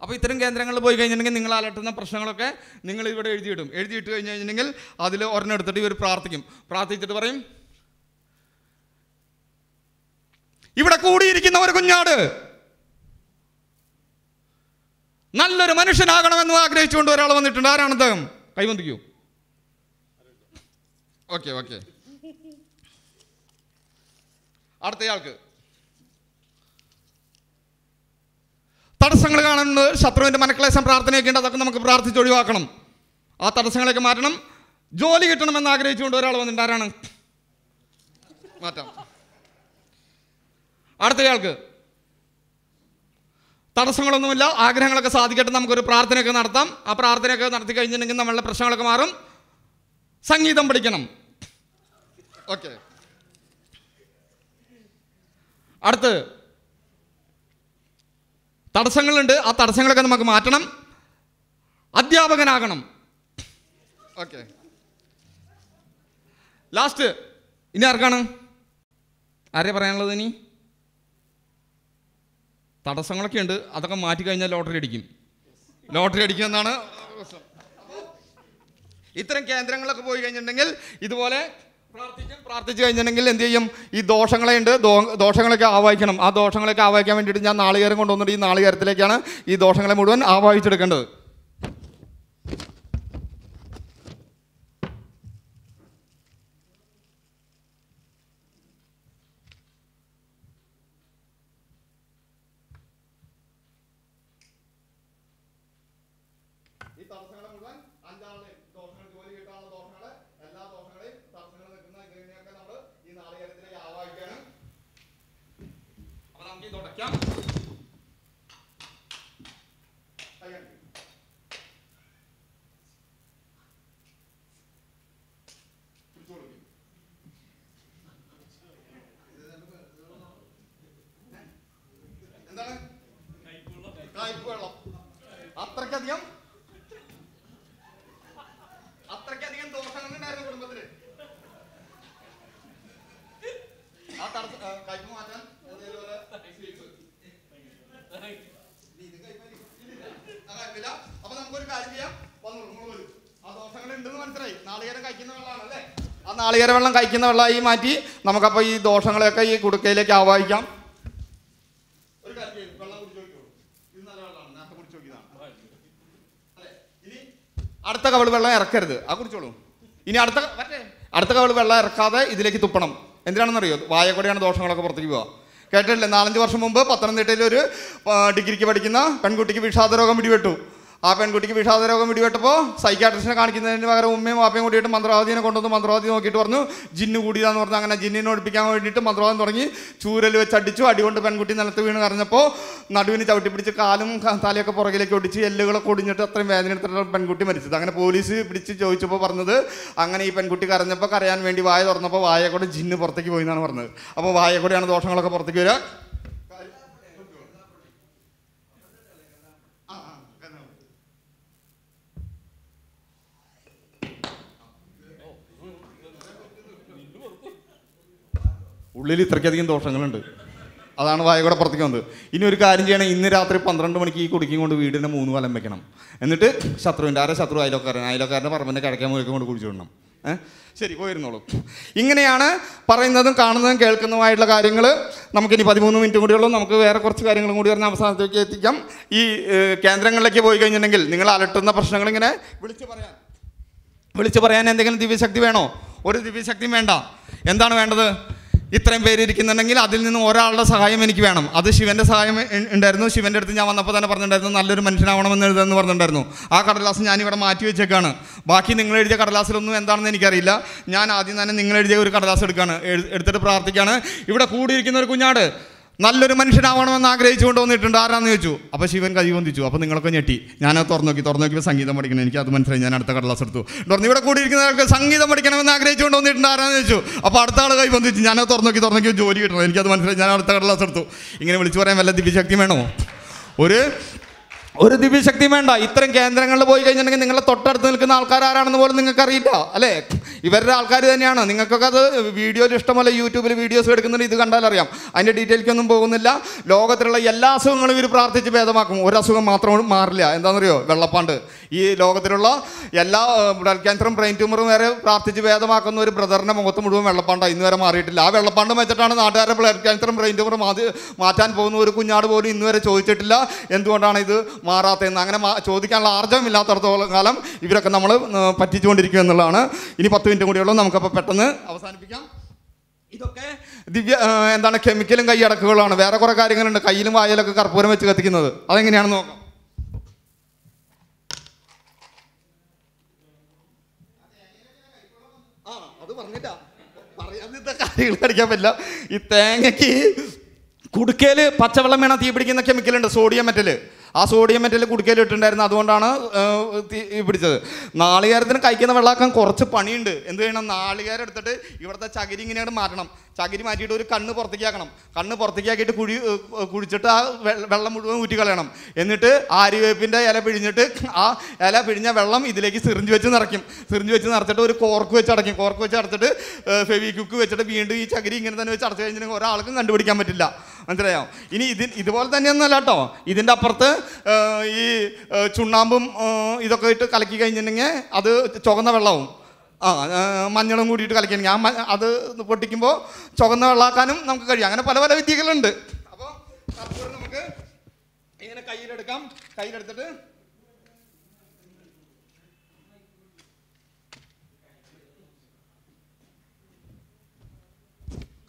അപ്പോൾ ഇത്തരം കേന്ദ്രങ്ങളിൽ പോയി കഴിഞ്ഞിട്ടുണ്ടെങ്കിൽ നിങ്ങൾ അലട്ടുന്ന പ്രശ്നങ്ങളൊക്കെ നിങ്ങൾ ഇവിടെ എഴുതിയിടും എഴുതിയിട്ട് കഴിഞ്ഞ് കഴിഞ്ഞിട്ടുണ്ടെങ്കിൽ അതിൽ ഒരെണ്ണം എടുത്തിട്ട് ഇവർ പ്രാർത്ഥിക്കും പ്രാർത്ഥിച്ചിട്ട് പറയും ഇവിടെ കൂടിയിരിക്കുന്ന ഒരു കുഞ്ഞാട് നല്ലൊരു മനുഷ്യനാകണമെന്ന് ആഗ്രഹിച്ചുകൊണ്ട് ഒരാൾ വന്നിട്ടുണ്ട് ആരാണ് അദ്ദേഹം കൈവന്തിക്കൂ ഓക്കെ ഓക്കെ അടുത്തയാൾക്ക് തടസ്സങ്ങൾ കാണുന്നത് ശത്രുവിൻ്റെ മനക്ലേശം പ്രാർത്ഥനയൊക്കെ ഉണ്ട് അതൊക്കെ നമുക്ക് പ്രാർത്ഥിച്ച് ഒഴിവാക്കണം ആ തടസ്സങ്ങളൊക്കെ മാറ്റണം ജോലി കിട്ടണമെന്ന് ആഗ്രഹിച്ചുകൊണ്ട് ഒരാൾ വന്നിട്ട് ആരാണ് മാറ്റാം അടുത്തയാൾക്ക് തടസ്സങ്ങളൊന്നുമില്ല ആഗ്രഹങ്ങളൊക്കെ സാധിക്കട്ടെ നമുക്കൊരു പ്രാർത്ഥനയൊക്കെ നടത്താം ആ പ്രാർത്ഥനയൊക്കെ നടത്തി കഴിഞ്ഞിട്ടുണ്ടെങ്കിൽ നമ്മളുടെ പ്രശ്നങ്ങളൊക്കെ മാറും സംഗീതം പഠിക്കണം ഓക്കെ അടുത്ത് തടസ്സങ്ങളുണ്ട് ആ തടസ്സങ്ങളൊക്കെ നമുക്ക് മാറ്റണം അധ്യാപകനാകണം ഓക്കെ ലാസ്റ്റ് ഇനി ആർക്കാണ് ആരെ പറയാനുള്ളത് ഇനി തടസ്സങ്ങളൊക്കെ ഉണ്ട് അതൊക്കെ മാറ്റി കഴിഞ്ഞാൽ ലോട്ടറി അടിക്കും ലോട്ടറി എന്നാണ് ഇത്തരം കേന്ദ്രങ്ങളൊക്കെ പോയി കഴിഞ്ഞിട്ടുണ്ടെങ്കിൽ ഇതുപോലെ പ്രാർത്ഥിക്കും പ്രാർത്ഥിച്ചു കഴിഞ്ഞിട്ടുണ്ടെങ്കിൽ എന്ത് ചെയ്യും ഈ ഉണ്ട് ദോഷങ്ങളൊക്കെ ആവാഹിക്കണം ആ ദോഷങ്ങളൊക്കെ ആവാഹിക്കാൻ വേണ്ടിയിട്ട് ഞാൻ നാളികേരം കൊണ്ടുവന്നിട്ട് ഈ നാളികേരത്തിലേക്കാണ് ഈ ദോഷങ്ങളെ മുഴുവൻ ആവാഹിച്ചെടുക്കേണ്ടത് ഒരു കാര്യം ചെയ്യാം വന്നോളൂ ആ ദോഷങ്ങൾ ഉണ്ടെന്ന് മനസ്സിലായി നാളികേരം കഴിക്കുന്ന വെള്ളമാണ് അല്ലേ ആ നാളികേര വെള്ളം കഴിക്കുന്ന വെള്ളമായി മാറ്റി നമുക്കപ്പോൾ ഈ ദോഷങ്ങളെയൊക്കെ ഈ കുടുക്കയിലേക്ക് ആവാഹിക്കാം അടുത്ത കവൾ വെള്ളം ഇറക്കരുത് ആ കുടിച്ചോളൂ ഇനി അടുത്ത അടുത്ത കവൾ വെള്ളം ഇറക്കാതെ ഇതിലേക്ക് തുപ്പണം എന്തിനാണെന്ന് അറിയോ വായക്കൂടെയാണ് ദോഷങ്ങളൊക്കെ പുറത്തേക്ക് പോവുക കേട്ടിട്ടില്ലേ നാലഞ്ച് വർഷം മുമ്പ് പത്തനംതിട്ടയിൽ ഒരു ഡിഗ്രിക്ക് പഠിക്കുന്ന പെൺകുട്ടിക്ക് വിഷാദരോഗം പിടിപെട്ടു ആ പെൺകുട്ടിക്ക് വിഷാദ രോഗം പിടിപെട്ടപ്പോൾ സൈക്കാട്രിസ്റ്റിനെ കാണിക്കുന്നതിന് പകരം ഉമ്മയും വാപ്പയും കൂടിയിട്ട് മന്ത്രവാദിനെ കൊണ്ടുവന്ന് മന്ത്രവാദി നോക്കിയിട്ട് പറഞ്ഞു ജിന്നു കൂടിയതാന്ന് പറഞ്ഞു അങ്ങനെ ജിന്നിനെ ഒടിപ്പിക്കാൻ വേണ്ടിയിട്ട് മന്ത്രവാദം തുടങ്ങി ചൂരൽ വെച്ച് അടിച്ചു അടികൊണ്ട് പെൺകുട്ടി നിലത്ത് വീണ് കരഞ്ഞപ്പോൾ നടുവിന് ചവിട്ടി പിടിച്ച് കാലും തലയൊക്കെ പുറകിലേക്ക് ഒടിച്ച് എല്ലുകളൊക്കെ ഒടിഞ്ഞിട്ട് അത്രയും വേദന എടുത്തിട്ടാണ് പെൺകുട്ടി മരിച്ചത് അങ്ങനെ പോലീസ് പിടിച്ച് ചോദിച്ചപ്പോൾ പറഞ്ഞത് അങ്ങനെ ഈ പെൺകുട്ടി കരഞ്ഞപ്പോൾ കരയാൻ വേണ്ടി വായ തുറന്നപ്പോൾ വായക്കൂടെ ജിന്ന് പുറത്തേക്ക് പോയി എന്നാണ് പറഞ്ഞത് അപ്പോൾ വായക്കൂടെയാണ് ദോഷങ്ങളൊക്കെ പുറത്തേക്ക് വരിക ഉള്ളിൽ ഇത്രയ്ക്കധികം ദോഷങ്ങളുണ്ട് അതാണ് വായകൂടെ പുറത്തേക്ക് വന്നത് ഇനി ഒരു കാര്യം ചെയ്യണം ഇന്ന് രാത്രി പന്ത്രണ്ട് മണിക്ക് ഈ കുടിക്കും കൊണ്ട് വീടിൻ്റെ മൂന്ന് വലം വെക്കണം എന്നിട്ട് ശത്രുവിൻ്റെ ആരെ ശത്രു അയലോക്കാരൻ അയലോക്കാരൻ്റെ പറമ്പിൻ്റെ കിടക്കാൻ മുഴുവൻ കൊണ്ട് കുടിച്ചു വിടണം ശരി പോയിരുന്നോളൂ ഇങ്ങനെയാണ് പറയുന്നതും കാണുന്നതും കേൾക്കുന്നതുമായിട്ടുള്ള കാര്യങ്ങൾ നമുക്കിനി പതിമൂന്ന് മിനിറ്റ് കൂടിയുള്ളൂ നമുക്ക് വേറെ കുറച്ച് കാര്യങ്ങളും കൂടി പറഞ്ഞ അവസാനത്തേക്ക് എത്തിക്കാം ഈ കേന്ദ്രങ്ങളിലേക്ക് പോയി കഴിഞ്ഞിട്ടുണ്ടെങ്കിൽ നിങ്ങൾ അലട്ടുന്ന പ്രശ്നങ്ങൾ ഇങ്ങനെ വിളിച്ചു പറയാൻ വിളിച്ചു പറയാൻ എന്തെങ്കിലും ദിവ്യശക്തി വേണോ ഒരു ദിവ്യശക്തിയും വേണ്ട എന്താണ് വേണ്ടത് ഇത്രയും പേരിരിക്കുന്നുണ്ടെങ്കിൽ അതിൽ നിന്ന് ഒരാളുടെ സഹായം എനിക്ക് വേണം അത് ശിവൻ്റെ സഹായം ഉണ്ടായിരുന്നു ശിവൻ്റെ അടുത്ത് ഞാൻ വന്നപ്പോൾ തന്നെ പറഞ്ഞിട്ടുണ്ടായിരുന്നു നല്ലൊരു മനുഷ്യനാവണമെന്ന് എഴുതുമെന്ന് പറഞ്ഞിട്ടുണ്ടായിരുന്നു ആ കടലാസ് ഞാനിവിടെ മാറ്റി വെച്ചേക്കാണ് ബാക്കി നിങ്ങൾ എഴുതിയ കടലാസിലൊന്നും എന്താണെന്ന് എനിക്കറിയില്ല ഞാൻ ആദ്യം തന്നെ നിങ്ങൾ എഴുതിയ ഒരു കടലാസ് എടുക്കുകയാണ് എടുത്തിട്ട് പ്രാർത്ഥിക്കുകയാണ് ഇവിടെ കൂടിയിരിക്കുന്ന ഒരു കുഞ്ഞാട് നല്ലൊരു മനുഷ്യനാവണമെന്ന് ആഗ്രഹിച്ചു വന്നിട്ടുണ്ട് ആരാന്ന് ചോദിച്ചു അപ്പോൾ ശിവൻ കൈ വന്നിച്ചു അപ്പോൾ നിങ്ങളൊക്കെ ഞെട്ടി ഞാനത് തുറന്നു നോക്കി തുറന്നു നോക്കിയപ്പോൾ സംഗീതം പഠിക്കണം എനിക്ക് അത് മനസ്സിലായി ഞാൻ അടുത്ത കടലാസ് എടുത്തു തുറന്നു ഇവിടെ കൂടിയിരിക്കുന്നവർക്ക് സംഗീതം പഠിക്കണമെന്ന് ആഗ്രഹിച്ചു വന്നിട്ടുണ്ട് ആരാന്ന് ചോദിച്ചു അപ്പോൾ അടുത്ത ആൾ കൈ വന്നിച്ചു ഞാനത് തുറന്നു നോക്കി തുറന്നു നോക്കി ജോലി കിട്ടണം എനിക്കത് മനസ്സിലായി ഞാൻ അടുത്ത കടലാസ് എടുത്തു ഇങ്ങനെ വിളിച്ചു പറയാൻ വല്ല ദിവ്യശക്തി വേണോ ഒരു ഒരു ദിവ്യശക്തി വേണ്ട ഇത്തരം കേന്ദ്രങ്ങളിൽ പോയി കഴിഞ്ഞിട്ടുണ്ടെങ്കിൽ നിങ്ങളെ തൊട്ടടുത്ത് നിൽക്കുന്ന ആൾക്കാരാണെന്ന് പോലും നിങ്ങൾക്കറിയില്ല അല്ലേ ഇവരുടെ ആൾക്കാർ തന്നെയാണ് നിങ്ങൾക്കൊക്കെ അത് വീഡിയോയിൽ ഇഷ്ടമല്ല യൂട്യൂബിൽ വീഡിയോസ് എടുക്കുന്നുണ്ട് ഇത് കണ്ടാൽ അറിയാം അതിൻ്റെ ഡീറ്റെയിൽക്കൊന്നും പോകുന്നില്ല ലോകത്തിലുള്ള എല്ലാ അസുഖങ്ങളും ഇവർ പ്രാർത്ഥിച്ച് ഭേദമാക്കും ഒരു അസുഖം മാത്രം മാറില്ല എന്താണെന്നറിയോ വെള്ളപ്പാണ്ട് ഈ ലോകത്തിലുള്ള എല്ലാ ബ്ലഡ് ക്യാൻസറും ബ്രെയിൻ ട്യൂമറും നേരെ പ്രാർത്ഥിച്ച് ഭേദമാക്കുന്ന ഒരു ബ്രദറിൻ്റെ മുഖത്ത് മുഴുവൻ വെള്ളപ്പാണ്ട ഇന്ന് വരെ മാറിയിട്ടില്ല ആ വെള്ളപ്പാണ്ട് വെച്ചിട്ടാണ് നാട്ടുകാരെ ബ്ലഡ് ക്യാൻസറും ബ്രെയിൻ ട്യൂമറും മാറ്റി മാറ്റാൻ പോകുന്ന ഒരു കുഞ്ഞാട് പോലും ഇന്ന് വരെ ചോദിച്ചിട്ടില്ല എന്തുകൊണ്ടാണ് ഇത് മാറാത്തതെന്ന് അങ്ങനെ ചോദിക്കാനുള്ള ആർജവമില്ലാത്തടത്തോളം കാലം ഇവരൊക്കെ നമ്മൾ പറ്റിച്ചുകൊണ്ടിരിക്കും എന്നുള്ളതാണ് ഇനി പത്ത് മിനിറ്റ് കൂടിയുള്ളൂ നമുക്കപ്പോൾ പെട്ടെന്ന് അവസാനിപ്പിക്കാം ഇതൊക്കെ ദിവ്യ എന്താണ് കെമിക്കലും കൈയടക്കുകളാണ് വേറെ കുറേ കാര്യങ്ങളുണ്ട് കയ്യിലും വായലൊക്കെ കർപ്പൂരം വെച്ച് കത്തിക്കുന്നത് അതെങ്ങനെയാണെന്ന് നോക്കാം പറഞ്ഞില്ല പറയാത്ത കാര്യങ്ങൾ പറ്റില്ല ഈ തേങ്ങയ്ക്ക് കുടുക്കയിൽ പച്ചവെള്ളം വേണം തീ പിടിക്കുന്ന കെമിക്കലുണ്ട് സോഡിയം മെറ്റൽ ആ സോഡിയം മെറ്റൽ കുടുക്കയിൽ ഇട്ടുണ്ടായിരുന്നു അതുകൊണ്ടാണ് തീ പിടിച്ചത് നാളികേരത്തിന് കഴിക്കുന്ന വെള്ളമാക്കാൻ കുറച്ച് പണിയുണ്ട് എന്ത് ചെയ്യണം നാളികേരം എടുത്തിട്ട് ഇവിടുത്തെ ചകിരി ഇങ്ങനെയാണ് മാറ്റണം ചകിരി മാറ്റിയിട്ട് ഒരു കണ്ണ് പുറത്തേക്ക് ആക്കണം കണ്ണ് പുറത്തേക്ക് ആക്കിയിട്ട് കുഴി കുഴിച്ചിട്ട് ആ വെള്ളം മുഴുവൻ ഊറ്റി കളയണം എന്നിട്ട് ആര്യവേപ്പിൻ്റെ ഇല പിഴിഞ്ഞിട്ട് ആ ഇല പിഴിഞ്ഞ വെള്ളം ഇതിലേക്ക് സിറിഞ്ച് വെച്ച് നിറയ്ക്കും സിറിഞ്ച് വെച്ച് നിറച്ചിട്ട് ഒരു കോർക്ക് വെച്ച് അടയ്ക്കും കോർക്ക് വെച്ച് അടച്ചിട്ട് ഫെവി കുക്ക് വെച്ചിട്ട് വീണ്ടും ഈ ചകിരി ഇങ്ങനെ തന്നെ വെച്ച് അടച്ചു കഴിഞ്ഞാൽ ഒരാൾക്കും കണ്ടുപിടിക്കാൻ പറ്റില്ല മനസ്സിലായോ ഇനി ഇതിന് ഇതുപോലെ തന്നെയൊന്നല്ല കേട്ടോ ഇതിൻ്റെ അപ്പുറത്ത് ഈ ചുണ്ണാമ്പും ഇതൊക്കെ ഇട്ട് കലക്കി കഴിഞ്ഞിട്ടുണ്ടെങ്കിൽ അത് ചുവന്ന വെള്ളമാവും ആ മഞ്ഞളും കൂടിയിട്ട് കലക്കാൻ ഞാൻ അത് പൊട്ടിക്കുമ്പോൾ ചുവന്ന വെള്ളാക്കാനും നമുക്ക് കഴിയും അങ്ങനെ പല പല വിദ്യകളുണ്ട് അപ്പോൾ നമുക്ക് ഇങ്ങനെ കയ്യിലെടുക്കാം കയ്യിലെടുത്തിട്ട്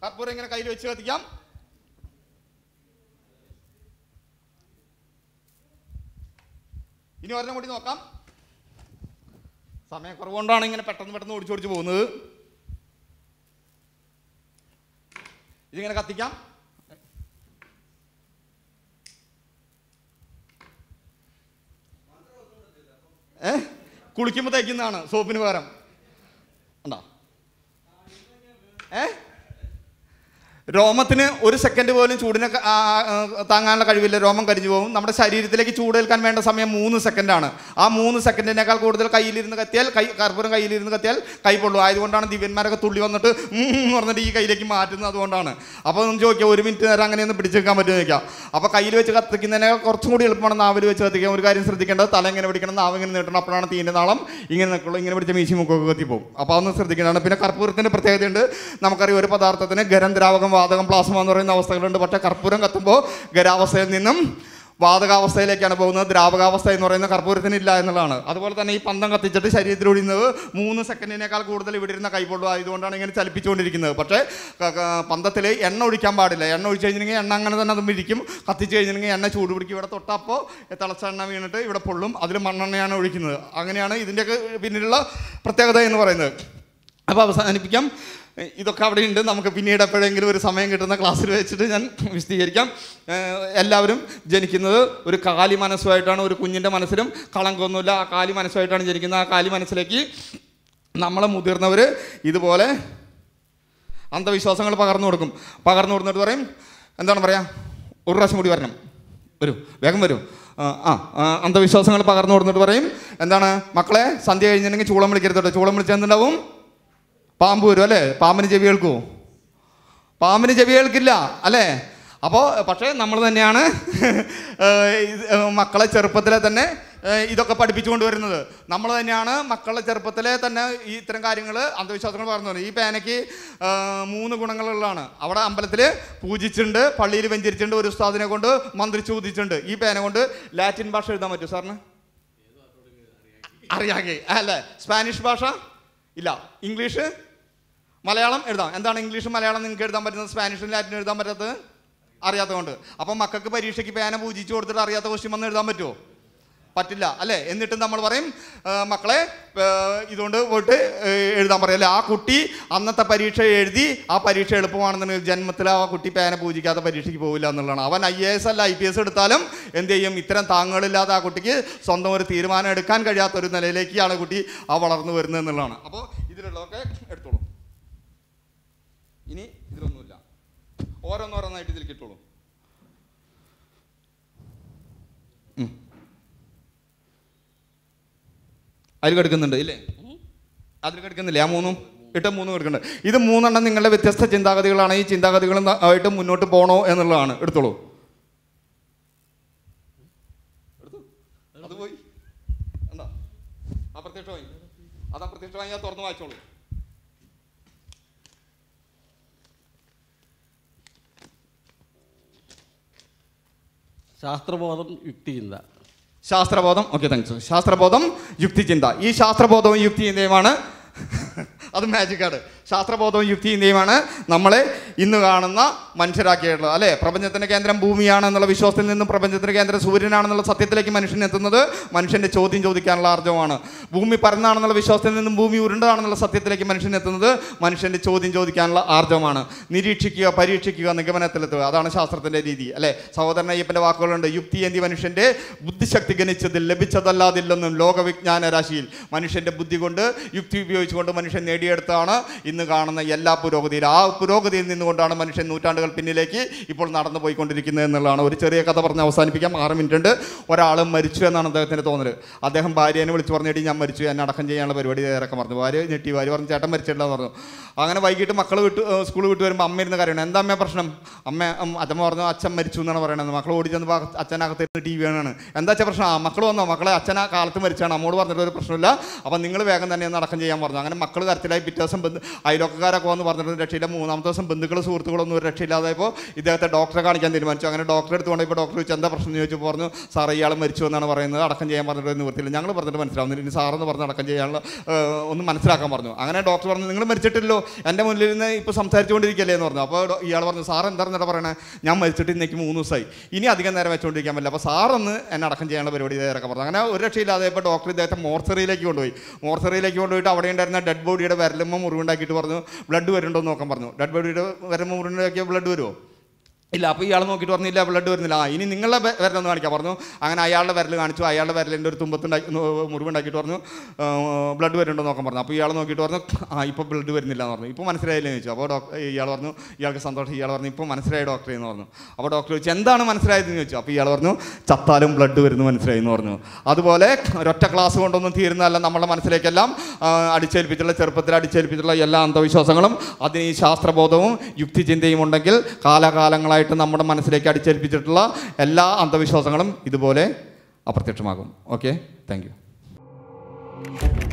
കർപ്പൂരം ഇങ്ങനെ കയ്യിൽ വെച്ച് കത്തിക്കാം ഇനി ഒരെണ്ണം കൂടി നോക്കാം സമയക്കുറവുകൊണ്ടാണ് ഇങ്ങനെ പെട്ടെന്ന് പെട്ടെന്ന് ഓടിച്ചു പോകുന്നത് ഇതിങ്ങനെ കത്തിക്കാം ഏ കുളിക്കുമ്പോൾ തയ്ക്കുന്നതാണ് സോപ്പിന് പകരം ഉണ്ടോ ഏ രോമത്തിന് ഒരു സെക്കൻഡ് പോലും ചൂടിനെ താങ്ങാനുള്ള കഴിവില്ല രോമം കരിഞ്ഞു പോകും നമ്മുടെ ശരീരത്തിലേക്ക് ചൂടേൽക്കാൻ വേണ്ട സമയം മൂന്ന് സെക്കൻഡാണ് ആ മൂന്ന് സെക്കൻഡിനേക്കാൾ കൂടുതൽ കയ്യിലിരുന്ന് കത്തിയാൽ കൈ കർപ്പൂരം കയ്യിലിരുന്ന് കത്തിയാൽ കൈ പൊള്ളു ആയതുകൊണ്ടാണ് ദിവ്യന്മാരൊക്കെ തുള്ളി വന്നിട്ട് എന്ന് പറഞ്ഞിട്ട് ഈ കയ്യിലേക്ക് മാറ്റുന്നത് അതുകൊണ്ടാണ് അപ്പോൾ ഒന്ന് ചോദിക്കാം ഒരു മിനിറ്റ് നേരം അങ്ങനെയൊന്ന് പിടിച്ചു വെക്കാൻ പറ്റുമോ ചോദിക്കാം അപ്പോൾ കയ്യിൽ വെച്ച് കത്തിക്കുന്നതിനേക്കാൾ കുറച്ചും കൂടി എളുപ്പമാണ് നാവിൽ വെച്ച് കത്തിക്കാം ഒരു കാര്യം ശ്രദ്ധിക്കേണ്ടത് തല ഇങ്ങനെ പിടിക്കണം നാവ് ഇങ്ങനെ നീട്ടണം അപ്പോഴാണ് തീൻ്റെ നാളം ഇങ്ങനെ നിൽക്കുള്ളൂ ഇങ്ങനെ പിടിച്ച മീശി മുക്കൊക്കെ കത്തിപ്പോകും അപ്പോൾ അതൊന്ന് ശ്രദ്ധിക്കേണ്ടതാണ് പിന്നെ കർപ്പൂരത്തിൻ്റെ പ്രത്യേകതയുണ്ട് നമുക്കറിയാം ഒരു പദാർത്ഥത്തിന് ഗരം ദ്രാവകം വാതകം പ്ലാസ്മ എന്ന് പറയുന്ന അവസ്ഥകളുണ്ട് പക്ഷേ കർപ്പൂരം കത്തുമ്പോൾ ഖരാവസ്ഥയിൽ നിന്നും വാതകാവസ്ഥയിലേക്കാണ് പോകുന്നത് ദ്രാവകാവസ്ഥ എന്ന് പറയുന്ന ഇല്ല എന്നുള്ളതാണ് അതുപോലെ തന്നെ ഈ പന്തം കത്തിച്ചിട്ട് ശരീരത്തിൽ ഒഴിയുന്നത് മൂന്ന് സെക്കൻഡിനേക്കാൾ കൂടുതൽ ഇവിടെ ഇരുന്ന കൈപൊള്ളു ആയതുകൊണ്ടാണ് ഇങ്ങനെ ചലിപ്പിച്ചുകൊണ്ടിരിക്കുന്നത് പക്ഷേ പന്തത്തിൽ എണ്ണ ഒഴിക്കാൻ പാടില്ല എണ്ണ ഒഴിച്ച് കഴിഞ്ഞിട്ടുണ്ടെങ്കിൽ എണ്ണ അങ്ങനെ തന്നെ അതും ഇരിക്കും കത്തിച്ച് കഴിഞ്ഞിട്ടുണ്ടെങ്കിൽ എണ്ണ ചൂട് പിടിക്കും ഇവിടെ തൊട്ടപ്പോൾ തിളച്ച എണ്ണ വീണിട്ട് ഇവിടെ പൊള്ളും അതിൽ മണ്ണെണ്ണയാണ് ഒഴിക്കുന്നത് അങ്ങനെയാണ് ഇതിൻ്റെയൊക്കെ പിന്നിലുള്ള പ്രത്യേകത എന്ന് പറയുന്നത് അപ്പോൾ അവസാനിപ്പിക്കാം ഇതൊക്കെ അവിടെ ഉണ്ട് നമുക്ക് പിന്നീട് എപ്പോഴെങ്കിലും ഒരു സമയം കിട്ടുന്ന ക്ലാസ്സിൽ വെച്ചിട്ട് ഞാൻ വിശദീകരിക്കാം എല്ലാവരും ജനിക്കുന്നത് ഒരു കാലി മനസ്സുമായിട്ടാണ് ഒരു കുഞ്ഞിൻ്റെ മനസ്സിലും കളങ്കൊന്നുമില്ല ആ കാലി മനസ്സുമായിട്ടാണ് ജനിക്കുന്നത് ആ കാലി മനസ്സിലേക്ക് നമ്മളെ മുതിർന്നവർ ഇതുപോലെ അന്ധവിശ്വാസങ്ങൾ പകർന്നു കൊടുക്കും പകർന്നു കൊടുത്തിട്ട് പറയും എന്താണ് പറയുക ഒരു പ്രാവശ്യം കൂടി വരണം വരൂ വേഗം വരൂ ആ അന്ധവിശ്വാസങ്ങൾ പകർന്നു കൊടുത്തിട്ട് പറയും എന്താണ് മക്കളെ സന്ധ്യ കഴിഞ്ഞിട്ടുണ്ടെങ്കിൽ ചൂളം വിളിക്കരുത് ചൂളം വിളിച്ചെന്തുണ്ടാവും പാമ്പ് വരും അല്ലേ പാമ്പിന് ചെവി കേൾക്കുമോ പാമ്പിന് ചെവി കേൾക്കില്ല അല്ലേ അപ്പോൾ പക്ഷേ നമ്മൾ തന്നെയാണ് മക്കളെ ചെറുപ്പത്തിലെ തന്നെ ഇതൊക്കെ പഠിപ്പിച്ചുകൊണ്ട് വരുന്നത് നമ്മൾ തന്നെയാണ് മക്കളെ ചെറുപ്പത്തിലെ തന്നെ ഈ ഇത്തരം കാര്യങ്ങൾ അന്ധവിശ്വാസങ്ങൾ പറഞ്ഞു ഈ പേനയ്ക്ക് മൂന്ന് ഗുണങ്ങളുള്ളതാണ് അവിടെ അമ്പലത്തിൽ പൂജിച്ചിട്ടുണ്ട് പള്ളിയിൽ വെഞ്ചരിച്ചിട്ടുണ്ട് ഒരു ഉസ്താദിനെ കൊണ്ട് മന്ത്രി ചോദിച്ചിട്ടുണ്ട് ഈ പേന കൊണ്ട് ലാറ്റിൻ ഭാഷ എഴുതാൻ പറ്റും സാറിന് അറിയാകെ അല്ലേ സ്പാനിഷ് ഭാഷ ഇല്ല ഇംഗ്ലീഷ് മലയാളം എഴുതാം എന്താണ് ഇംഗ്ലീഷും മലയാളം നിങ്ങൾക്ക് എഴുതാൻ പറ്റുന്നത് സ്പാനിഷും ലാറ്റിനും എഴുതാൻ പറ്റാത്തത് അറിയാത്തതുകൊണ്ട് അപ്പം മക്കൾക്ക് പരീക്ഷയ്ക്ക് പേന പൂജിച്ച് കൊടുത്തിട്ട് അറിയാത്ത ക്വസ്റ്റ്യൻ വന്ന് എഴുതാൻ പറ്റുമോ പറ്റില്ല അല്ലേ എന്നിട്ടും നമ്മൾ പറയും മക്കളെ ഇതുകൊണ്ട് പോയിട്ട് എഴുതാൻ പറയല്ലേ ആ കുട്ടി അന്നത്തെ പരീക്ഷ എഴുതി ആ പരീക്ഷ എളുപ്പമാണെന്നുണ്ടെങ്കിൽ ജന്മത്തിൽ ആ കുട്ടി പേന പൂജിക്കാത്ത പരീക്ഷയ്ക്ക് പോകില്ല എന്നുള്ളതാണ് അവൻ ഐ എ എസ് അല്ല ഐ പി എസ് എടുത്താലും എന്ത് ചെയ്യും ഇത്തരം താങ്ങുകളില്ലാതെ ആ കുട്ടിക്ക് സ്വന്തം ഒരു തീരുമാനം എടുക്കാൻ കഴിയാത്ത ഒരു നിലയിലേക്കാണ് കുട്ടി ആ വളർന്നു വരുന്നത് എന്നുള്ളതാണ് അപ്പോൾ ഇതിലുള്ളതൊക്കെ എടുത്തോളൂ ഇനി ഇതിലൊന്നുമില്ല ഓരോന്നോരോന്നായിട്ട് ഇതിൽ കിട്ടുള്ളൂ അതിൽ കിടക്കുന്നുണ്ട് ഇല്ലേ അതിൽ കിടക്കുന്നില്ലേ ആ മൂന്നും എട്ടും മൂന്നും കിടക്കുന്നുണ്ട് ഇത് മൂന്നെണ്ണം നിങ്ങളുടെ വ്യത്യസ്ത ചിന്താഗതികളാണ് ഈ ചിന്താഗതികളും ആയിട്ട് മുന്നോട്ട് പോകണോ എന്നുള്ളതാണ് എടുത്തോളൂ അത് പോയി അപ്രത്യക്ഷമായി അത് അപ്രത്യക്ഷമായി ഞാൻ തുറന്നു വായിച്ചോളൂ ശാസ്ത്രബോധം യുക്തിചിന്ത ശാസ്ത്രബോധം ഓക്കെ താങ്ക്സ് ശാസ്ത്രബോധം യുക്തിചിന്ത ഈ ശാസ്ത്രബോധവും യുക്തിചിന്തയുമാണ് അത് മാജിക്കാണ് ശാസ്ത്രബോധവും യുക്തിചിന്തയുമാണ് നമ്മളെ ഇന്ന് കാണുന്ന മനുഷ്യരാക്കിയിട്ടുള്ളത് അല്ലേ പ്രപഞ്ചത്തിൻ്റെ കേന്ദ്രം ഭൂമിയാണ് എന്നുള്ള വിശ്വാസത്തിൽ നിന്നും പ്രപഞ്ചത്തിൻ്റെ കേന്ദ്രം സൂര്യനാണെന്നുള്ള സത്യത്തിലേക്ക് മനുഷ്യൻ എത്തുന്നത് മനുഷ്യൻ്റെ ചോദ്യം ചോദിക്കാനുള്ള ആർജവമാണ് ഭൂമി പരന്നാണെന്നുള്ള വിശ്വാസത്തിൽ നിന്നും ഭൂമി ഉരുണ്ടതാണെന്നുള്ള സത്യത്തിലേക്ക് മനുഷ്യൻ എത്തുന്നത് മനുഷ്യൻ്റെ ചോദ്യം ചോദിക്കാനുള്ള ആർജവമാണ് നിരീക്ഷിക്കുക പരീക്ഷിക്കുക നിഗമനത്തിലെത്തുക അതാണ് ശാസ്ത്രത്തിൻ്റെ രീതി അല്ലേ സഹോദരൻ അയ്യപ്പൻ്റെ വാക്കുകളുണ്ട് യുക്തി എന്തി മനുഷ്യൻ്റെ ബുദ്ധിശക്തി ഗണിച്ചതിൽ ലഭിച്ചതല്ലാതില്ലെന്നും ലോകവിജ്ഞാന രാശിയിൽ മനുഷ്യൻ്റെ ബുദ്ധി കൊണ്ട് യുക്തി ഉപയോഗിച്ചുകൊണ്ട് മനുഷ്യൻ നേടിയെടുത്താണ് ഇന്ന് കാണുന്ന എല്ലാ പുരോഗതിയിലും ആ പുരോഗതിയിൽ നിന്ന് കൊണ്ടാണ് മനുഷ്യൻ നൂറ്റാണ്ടുകൾ പിന്നിലേക്ക് ഇപ്പോൾ നടന്നു പോയിക്കൊണ്ടിരിക്കുന്നത് എന്നുള്ളതാണ് ഒരു ചെറിയ കഥ പറഞ്ഞ് അവസാനിപ്പിക്കാം ആറ് മിനിറ്റ് ഉണ്ട് ഒരാൾ മരിച്ചു എന്നാണ് അദ്ദേഹത്തിന് തോന്നുന്നത് അദ്ദേഹം ഭാര്യേനെ വിളിച്ച് പറഞ്ഞിട്ട് ഞാൻ മരിച്ചു എന്നെ അടക്കം ചെയ്യാനുള്ള പരിപാടി ഇറക്കം പറഞ്ഞു ഭാര്യ ഞെട്ടി ഭാര്യ പറഞ്ഞു ചേട്ടൻ മരിച്ചിട്ടില്ല പറഞ്ഞു അങ്ങനെ വൈകിട്ട് മക്കൾ വിട്ട് സ്കൂൾ വിട്ട് വരുമ്പോൾ അമ്മ ഇരുന്ന് കാര്യമാണ് എന്താ അമ്മ പ്രശ്നം അമ്മ അച്ഛമ്മ പറഞ്ഞു അച്ഛൻ മരിച്ചു എന്നാണ് പറയുന്നത് മക്കൾ ഓടി ചെന്ന് അച്ഛനകത്തിരുന്ന് ടി വി ആണ് എന്താ അച്ഛൻ പ്രശ്നം ആ മക്കൾ വന്നോ മക്കളെ അച്ഛൻ ആ കാലത്ത് മരിച്ചാണ് അമ്മോട് പറഞ്ഞിട്ട് ഒരു പ്രശ്നമില്ല അപ്പം നിങ്ങൾ വേഗം തന്നെ ഒന്ന് അടക്കം ചെയ്യാൻ പറഞ്ഞു അങ്ങനെ മക്കൾ തരത്തിലായി പിറ്റേ ദിവസം ബന്ധു അയലോക്കാരൊക്കെ വന്ന് പറഞ്ഞിട്ടുണ്ട് രക്ഷയിലെ മൂന്നാമത്തെ ദിവസം ബന്ധുക്കൾ ബന്ധുക്കൾ സുഹൃത്തുക്കളൊന്നും ഒരു രക്ഷയില്ലാതായപ്പോൾ ഇദ്ദേഹത്തെ ഡോക്ടറെ കാണിക്കാൻ തീരുമാനിച്ചു അങ്ങനെ ഡോക്ടറെ അടുത്ത് കൊണ്ട് ഇപ്പോൾ ഡോക്ടർ ചോദിച്ചു എന്താ പ്രശ്നം ചോദിച്ചു പറഞ്ഞു സാർ ഇയാൾ മരിച്ചു എന്നാണ് പറയുന്നത് അടക്കം ചെയ്യാൻ പറഞ്ഞിട്ട് നിവൃത്തിയില്ല ഞങ്ങൾ പറഞ്ഞിട്ട് മനസ്സിലാവുന്നില്ല ഇനി സാറെന്ന് പറഞ്ഞ് അടക്കം ചെയ്യാനുള്ള ഒന്ന് മനസ്സിലാക്കാൻ പറഞ്ഞു അങ്ങനെ ഡോക്ടർ പറഞ്ഞു നിങ്ങൾ മരിച്ചിട്ടില്ലോ എൻ്റെ മുന്നിൽ നിന്ന് ഇപ്പോൾ സംസാരിച്ചുകൊണ്ടിരിക്കല്ലേ എന്ന് പറഞ്ഞു അപ്പോൾ ഇയാൾ പറഞ്ഞു സാർ എന്താണെന്നിട്ട് പറയണേ ഞാൻ മരിച്ചിട്ട് ഇന്നേക്ക് മൂന്ന് ദിവസമായി ഇനി അധികം നേരം വെച്ചുകൊണ്ടിരിക്കാൻ പറ്റില്ല അപ്പോൾ സാറൊന്ന് എന്നെ അടക്കം ചെയ്യാനുള്ള പരിപാടി ഇതൊക്കെ പറഞ്ഞു അങ്ങനെ ഒരു രക്ഷയില്ലാതെ ഇപ്പോൾ ഡോക്ടർ ഇദ്ദേഹത്തെ മോർച്ചറിയിലേക്ക് കൊണ്ടുപോയി മോർച്ചറിയിലേക്ക് കൊണ്ടുപോയിട്ട് അവിടെ ഉണ്ടായിരുന്ന ഡെഡ് ബോഡിയുടെ വിരലുമ്പോൾ മുറിവുണ്ടാക്കിയിട്ട് പറഞ്ഞു ബ്ലഡ് വരുന്നുണ്ടോ എന്ന് നോക്കാൻ പറഞ്ഞു ഡെഡ് ബോഡിയുടെ വരമ്പ് മുറിനൊക്കെ ബ്ലഡ് വരുമോ ഇല്ല അപ്പോൾ ഇയാൾ നോക്കിയിട്ട് പറഞ്ഞു ഇല്ല ബ്ലഡ് വരുന്നില്ല ആ ഇനി നിങ്ങളുടെ വിരലൊന്ന് കാണിക്കാം പറഞ്ഞു അങ്ങനെ അയാളുടെ വിരൽ കാണിച്ചു അയാളുടെ വിരലിൻ്റെ ഒരു തുമ്പത്തുണ്ടാക്കി മുറിവുണ്ടാക്കിയിട്ട് പറഞ്ഞു ബ്ലഡ് വരുന്നുണ്ടോ നോക്കാൻ പറഞ്ഞു അപ്പോൾ ഇയാൾ നോക്കിയിട്ട് പറഞ്ഞു ആ ഇപ്പോൾ ബ്ലഡ് വരുന്നില്ല എന്ന് പറഞ്ഞു ഇപ്പോൾ മനസ്സിലായില്ലേ ചോദിച്ചു അപ്പോൾ ഡോക്ടർ ഇയാൾ പറഞ്ഞു ഇയാൾക്ക് സന്തോഷം ഇയാൾ പറഞ്ഞു ഇപ്പോൾ മനസ്സിലായ ഡോക്ടറെ എന്ന് പറഞ്ഞു അപ്പോൾ ഡോക്ടർ ചോദിച്ചു എന്താണ് മനസ്സിലായതെന്ന് ചോദിച്ചു അപ്പോൾ ഇയാൾ പറഞ്ഞു ചത്താലും ബ്ലഡ് വരുന്നു മനസ്സിലായി എന്ന് പറഞ്ഞു അതുപോലെ ഒരൊറ്റ ക്ലാസ് കൊണ്ടൊന്നും തീരുന്നതല്ല നമ്മുടെ മനസ്സിലേക്കെല്ലാം അടിച്ചേൽപ്പിച്ചുള്ള ചെറുപ്പത്തിൽ അടിച്ചേൽപ്പിച്ചുള്ള എല്ലാ അന്ധവിശ്വാസങ്ങളും അതിന് ഈ ശാസ്ത്രബോധവും യുക്തിചിന്തയും ഉണ്ടെങ്കിൽ കാലകാലങ്ങളായി പൂർണ്ണമായിട്ട് നമ്മുടെ മനസ്സിലേക്ക് അടിച്ചേൽപ്പിച്ചിട്ടുള്ള എല്ലാ അന്ധവിശ്വാസങ്ങളും ഇതുപോലെ അപ്രത്യക്ഷമാകും ഓക്കെ താങ്ക് യു